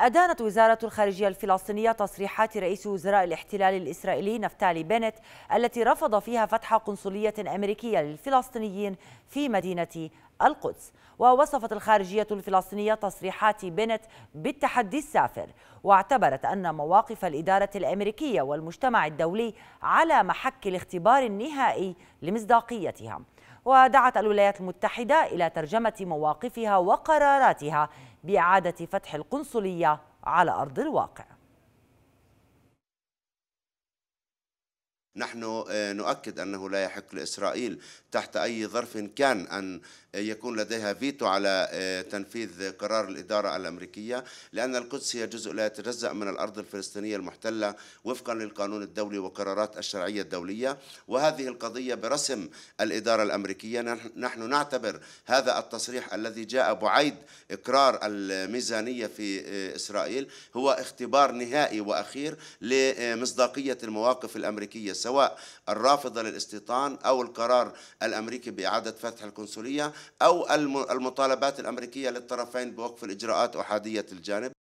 أدانت وزارة الخارجية الفلسطينية تصريحات رئيس وزراء الاحتلال الإسرائيلي نفتالي بنت التي رفض فيها فتح قنصلية أمريكية للفلسطينيين في مدينة القدس ووصفت الخارجية الفلسطينية تصريحات بنت بالتحدي السافر واعتبرت أن مواقف الإدارة الأمريكية والمجتمع الدولي على محك الاختبار النهائي لمصداقيتها ودعت الولايات المتحدة إلى ترجمة مواقفها وقراراتها بإعادة فتح القنصلية على أرض الواقع نحن آه، نؤكد أنه لا يحق لإسرائيل تحت أي ظرف كان أن آه، يكون لديها فيتو على آه، تنفيذ قرار الإدارة الأمريكية لأن القدس هي جزء لا يتجزأ من الأرض الفلسطينية المحتلة وفقا للقانون الدولي وقرارات الشرعية الدولية وهذه القضية برسم الإدارة الأمريكية نحن نعتبر هذا التصريح الذي جاء بعيد إقرار الميزانية في إسرائيل هو اختبار نهائي وأخير لمصداقية المواقف الأمريكية سواء سواء الرافضة للاستيطان أو القرار الأمريكي بإعادة فتح القنصلية أو المطالبات الأمريكية للطرفين بوقف الإجراءات أحادية الجانب